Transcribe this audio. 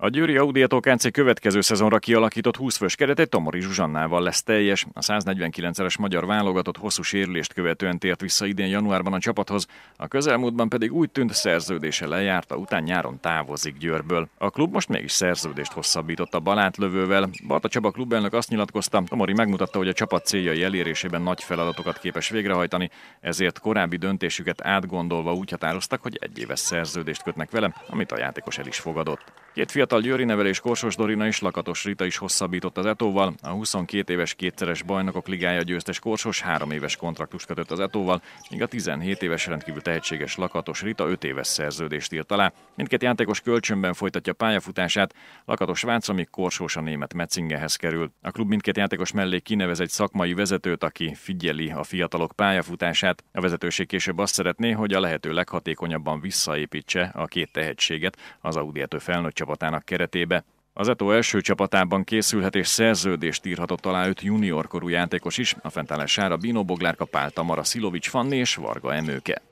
A Győri Audi Etókánci következő szezonra kialakított 20 fős keret egy Tomori Zsuzsannával lesz teljes. A 149-es magyar válogatott hosszú sérülést követően tért vissza idén januárban a csapathoz, a közelmúltban pedig úgy tűnt szerződése lejárta, után nyáron távozik Győrből. A klub most mégis szerződést hosszabbított a balátlövővel. Barta Csaba klubelnök azt nyilatkozta, Tomori megmutatta, hogy a csapat céljai elérésében nagy feladatokat képes végrehajtani, ezért korábbi döntésüket átgondolva úgy határoztak, hogy egy éves szerződést kötnek velem, amit a játékos el is fogadott. Két fiatal Győri nevelés Korsos Dorina és Lakatos Rita is hosszabbított az Etóval. A 22 éves kétszeres bajnokok ligája győztes Korsos három éves kontraktus kötött az Etóval, míg a 17 éves rendkívül tehetséges Lakatos Rita 5 éves szerződést írt alá. Mindkét játékos kölcsönben folytatja pályafutását, Lakatos Vác, amíg Korsos a német Metzingehez kerül. A klub mindkét játékos mellé kinevez egy szakmai vezetőt, aki figyeli a fiatalok pályafutását. A vezetőség később azt szeretné, hogy a lehető leghatékonyabban visszaépítse a két tehetséget az Audi e felnőtt csapatának keretébe. Az Eto első csapatában készülhet és szerződést írhatott alá öt junior korú játékos is, a fentállására Bino Boglárka, Pál Tamara, Szilovics Fanni és Varga Emőke.